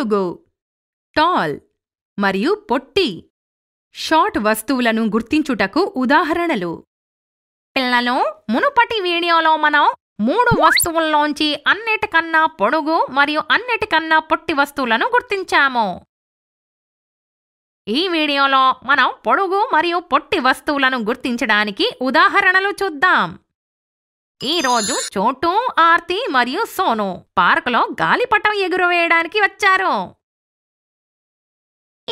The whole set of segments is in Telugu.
పొడుగు టాల్ మరియు పొట్టి షార్ట్ వస్తువులను గుర్తించుటకు ఉదాహరణలు పిల్లలు మునుపటి వీడియోలో మనం మూడు వస్తువుల్లోంచి అన్నిటికన్నా పొడుగు మరియు అన్నిటికన్నా పొట్టి వస్తువులను గుర్తించాము ఈ వీడియోలో మనం పొడుగు మరియు పొట్టి వస్తువులను గుర్తించడానికి ఉదాహరణలు చూద్దాం ఈ రోజు చోటు ఆర్తి మరియు సోను పార్కులో గాలిపటం ఎగురవేయడానికి వచ్చారు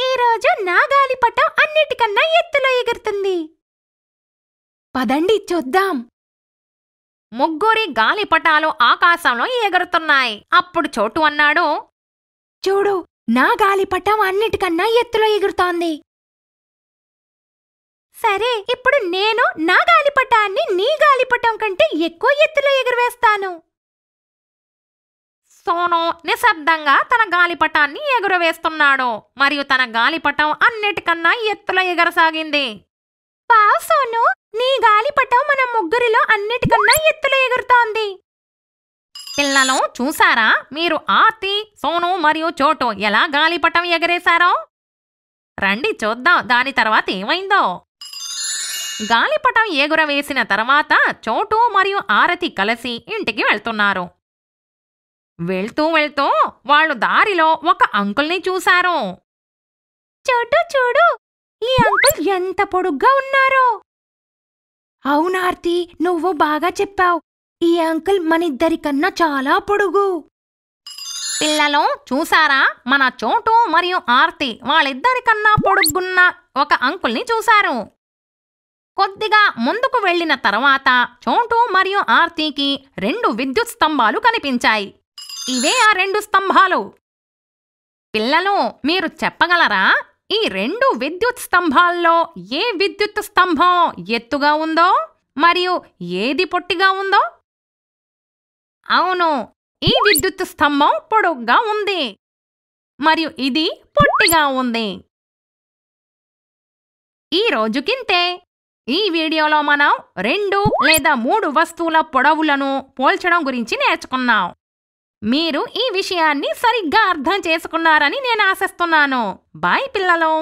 ఈ రోజు నా గాలిపటం అన్నిటికన్నా ఎత్తులో ఎగురుతుంది పదండి చూద్దాం ముగ్గురి గాలిపటాలు ఆకాశంలో ఎగురుతున్నాయి అప్పుడు చోటు అన్నాడు చూడు నా గాలిపటం అన్నిటికన్నా ఎత్తులో ఎగురుతోంది సరే ఇప్పుడు నేను నా గాలిపటాన్ని నీ గాలిపటం కంటే ఎక్కువ ఎత్తులో ఎగురవేస్తాను సోనో నిశ్శబ్దంగా తన గాలిపటాన్ని ఎగురవేస్తున్నాడు మరియు తన గాలిపటం అన్నిటికన్నా ఎత్తులో ఎగరసాగింది పా సోను నీ గాలిపటం మన ముగ్గురిలో అన్నిటికన్నా ఎత్తులో ఎగురుతోంది పిల్లలు చూసారా మీరు ఆర్తి సోను మరియు చోటు ఎలా గాలిపటం ఎగరేశారో రండి చూద్దాం దాని తర్వాత ఏమైందో గాలిపటం ఎగురవేసిన తర్వాత చోటు మరియు ఆరతి కలిసి ఇంటికి వెళ్తున్నారు వెళ్తూ వెళ్తూ వాళ్ళు దారిలో ఒక అంకుల్ని చూశారు చోటు చూడు ఈ అంకుల్ ఎంత పొడుగ్గా ఉన్నారో అవునార్తి నువ్వు బాగా చెప్పావు ఈ అంకుల్ మనిద్దరికన్నా చాలా పొడుగు పిల్లలు చూసారా మన చోటు మరియు ఆర్తి వాళ్ళిద్దరికన్నా పొడుగున్న ఒక అంకుల్ని చూశారు కొద్దిగా ముందుకు వెళ్లిన తర్వాత చోటు మరియు ఆర్తికి రెండు విద్యుత్ స్తంభాలు కనిపించాయి ఇవే ఆ రెండు స్తంభాలు పిల్లలు మీరు చెప్పగలరా ఈ రెండు విద్యుత్ స్తంభాల్లో ఏ విద్యుత్ స్తంభం ఎత్తుగా ఉందో మరియు ఏది పొట్టిగా ఉందో అవును ఈ విద్యుత్ స్తంభం పొడుగ్గా ఉంది మరియు ఇది పొట్టిగా ఉంది ఈ రోజుకింతే ఈ వీడియోలో మనం రెండు లేదా మూడు వస్తువుల పొడవులను పోల్చడం గురించి నేర్చుకున్నాం మీరు ఈ విషయాన్ని సరిగ్గా అర్థం చేసుకున్నారని నేను ఆశిస్తున్నాను బాయ్ పిల్లలు